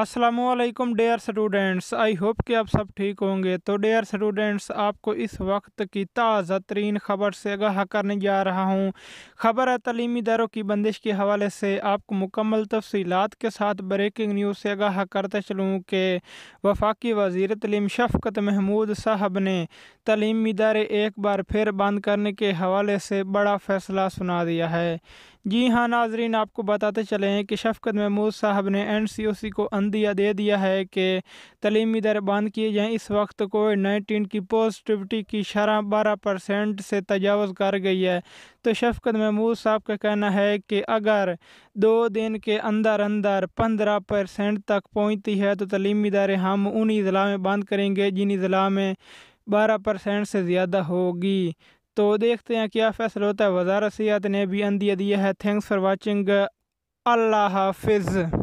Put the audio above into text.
Aslam dear students I hope कि आप सब ठीक होंगे तो डेयर स्टूडेंट्स आपको इस वक्त की ताज़ा तरीन ख़बर से आगाह करने जा रहा हूँ ख़बर है तलीमी दरों की बंदिश के हवाले से आपको मुकम्मल तफसीत के साथ ब्रेकिंग न्यूज़ से आगाह करते चलूँ कि वफाकी वजीर तलीम शफकत महमूद साहब ने तलीमी इदारे एक बार फिर बंद करने के हवाले से बड़ा फ़ैसला सुना दिया है जी हाँ नाजरीन आपको बताते चले हैं कि शफकत महमूद साहब ने एन सी ओ सी को अंदिया दे दिया है कि तलीमी दर बंद किए जाएँ इस वक्त कोविड नाइन्टीन की पॉजिटिविटी की शरह बारह परसेंट से तजावज़ कर गई है तो शफकत महमूद साहब का कहना है कि अगर दो दिन के अंदर अंदर पंद्रह परसेंट तक पहुँचती है तो तलीमी दारें हम उन अज़ला में बंद करेंगे जिन अज़ला में बारह परसेंट से ज़्यादा होगी तो देखते हैं क्या फैसला होता है वजारत सियात ने भी अंदिया दिया है थैंक्स फॉर वाचिंग अल्लाह हाफिज़